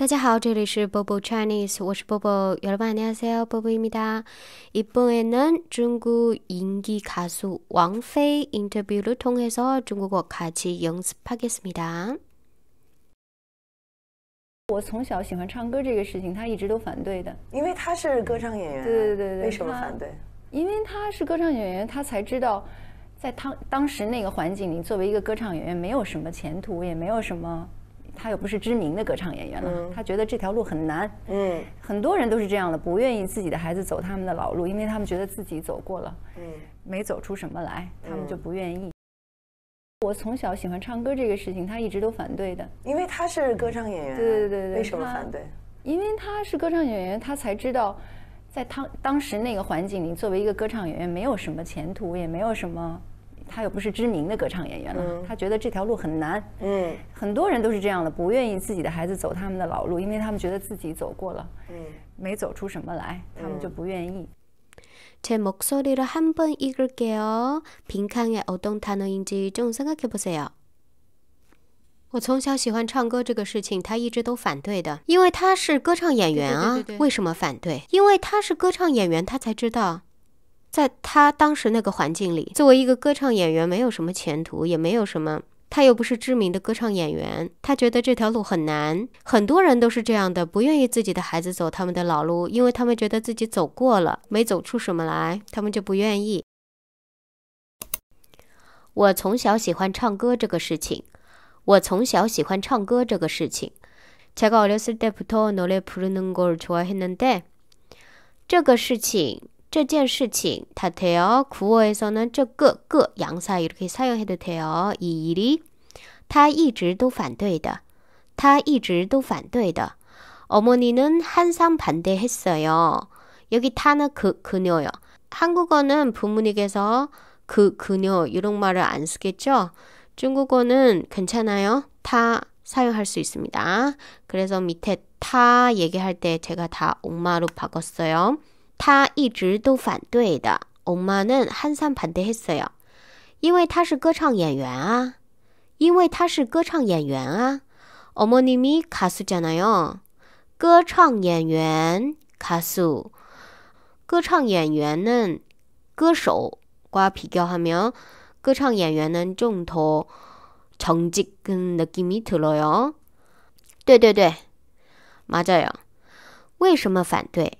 大家好，这里是 Bobo Chinese，我是 Bobo。 여러분안녕하세요 Bobo 입니다이번에는중국연기가수왕페이인터뷰를통해서중국어까지연습하겠습니다我从小喜欢唱歌这个事情，他一直都反对的，因为他是歌唱演员。对对对对。为什么反对？因为他是歌唱演员，他才知道在当当时那个环境里，作为一个歌唱演员，没有什么前途，也没有什么。他又不是知名的歌唱演员了，他觉得这条路很难。嗯，很多人都是这样的，不愿意自己的孩子走他们的老路，因为他们觉得自己走过了，嗯，没走出什么来，他们就不愿意。我从小喜欢唱歌这个事情，他一直都反对的，因为他是歌唱演员。对对对对。为什么反对？因为他是歌唱演员，他才知道，在他当时那个环境里，作为一个歌唱演员，没有什么前途，也没有什么。他又不是知名的歌唱演员了，他觉得这条路很难。嗯，很多人都是这样的，不愿意自己的孩子走他们的老路，因为他们觉得自己走过了，嗯，没走出什么来，他们就不愿意。我从小喜欢唱歌这个事情，他一直都反对的，因为他是歌唱演员啊，为什么反对？因为他是歌唱演员，他才知道。在他当时那个环境里，作为一个歌唱演员，没有什么前途，也没有什么。他又不是知名的歌唱演员，他觉得这条路很难。很多人都是这样的，不愿意自己的孩子走他们的老路，因为他们觉得自己走过了，没走出什么来，他们就不愿意。我从小喜欢唱歌这个事情，我从小喜欢唱歌这个事情。제가어렸을때부터노래부르는걸좋아했는 데， 这个事情。这件事情它 돼요. 구어에서는这个 个 그, 그, 양사 이렇게 사용해도 돼요. 이 일이 他一直都反对的.他一直都反对的. 어머니는 항상 반대했어요. 여기 타는 그 그녀요. 한국어는 부모님께서 그 그녀 이런 말을 안 쓰겠죠? 중국어는 괜찮아요. 타 사용할 수 있습니다. 그래서 밑에 타 얘기할 때 제가 다 옥마로 바꿨어요. 他一直都反对的。因为他是歌唱演员啊，因为他是歌唱演员啊。歌唱演员卡苏，歌唱演员呢，歌手。歌唱演员呢，中途成绩跟那给이脱了哟。对对对，马教员，为什么反对？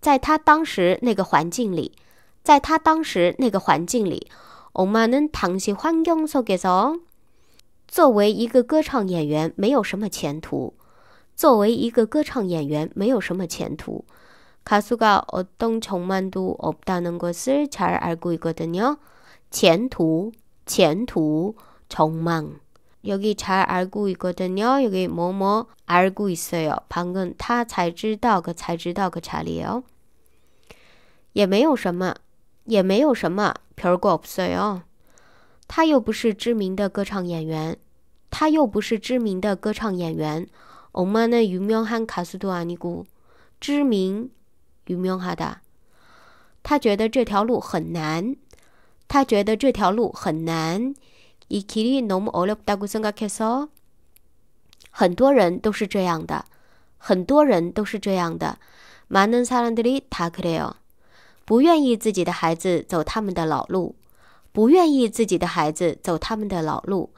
在他当时那个环境里，在他当时那个环境里，我们能尝试换用做改造。作为一个歌唱演员，没有什么前途。作为一个歌唱演员，没有什么前途。卡苏嘎我懂，充满度없다는것을잘알고있거든 요。 前途，前途，充满。여기잘알고있거든요여기뭐뭐알고있어요방금他才知道个才知道个查理哦。也没有什么，也没有什么，별거없어요他又不是知名的歌唱演员，他又不是知名的歌唱演员。엄마는유명한가수도아니 고， 知名，유명하다他觉得这条路很难，他觉得这条路很难。이 길이 너무 어렵다고 생각해서 很多人都是这样的.很多人都是这样的. 많은 사람들이 다 그래요. 不愿意自己的孩子走他们的老路.不愿意自己的孩子走他们的老路.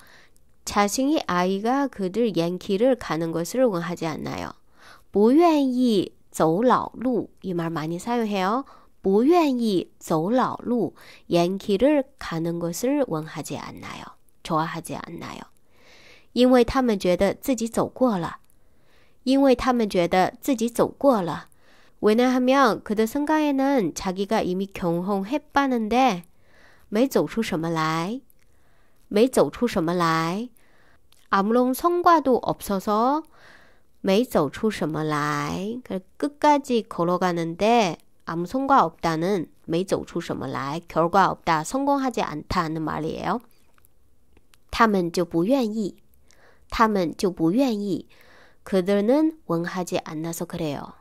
자신의 아이가 그들 옛길을 가는 것을 원하지 않나요? 不愿意走老路이말 많이 사용해요. 不愿意走老路 옛길을 가는 것을 원하지 않나요? 좋아하지 않나요? 因为他们觉得自己走过了。因为他们觉得自己走过了。 왜냐하면 그들 생각에는 자기가 이미 경험했다는데 没走出什么来,没走出什么来. 아무런 성과도 없어서 没走出什么来. 끝까지 걸어가는데 아무 성과 없다는 没走出什么来, 결과 없다, 성공하지 않다는 말이에요. 他们就不愿意，他们就不愿意。可的呢？文哈杰安娜索克雷奥。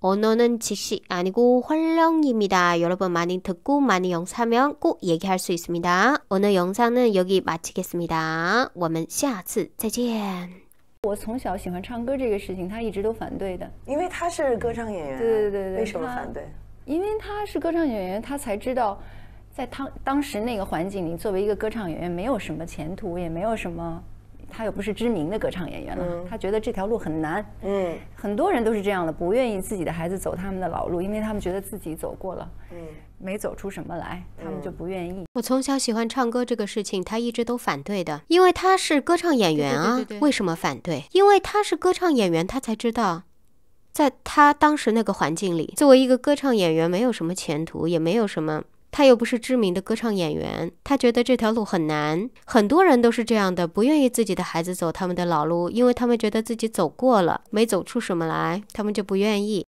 언어는즉시아니고환령입니다여러분많이듣고많이영사면꼭얘기할수있습니다오늘영상은여기마치겠습니다我们下次再见。我从小喜欢唱歌这个事情，他一直都反对的，因为他是歌唱演员。对对对对。为什么反对？因为他是歌唱演员，他才知道。在他当时那个环境里，作为一个歌唱演员，没有什么前途，也没有什么，他又不是知名的歌唱演员了。他觉得这条路很难。嗯，很多人都是这样的，不愿意自己的孩子走他们的老路，因为他们觉得自己走过了，嗯，没走出什么来，他们就不愿意。我从小喜欢唱歌这个事情，他一直都反对的，因为他是歌唱演员啊。对对对。为什么反对？因为他是歌唱演员，他才知道，在他当时那个环境里，作为一个歌唱演员，没有什么前途，也没有什么。他又不是知名的歌唱演员，他觉得这条路很难。很多人都是这样的，不愿意自己的孩子走他们的老路，因为他们觉得自己走过了，没走出什么来，他们就不愿意。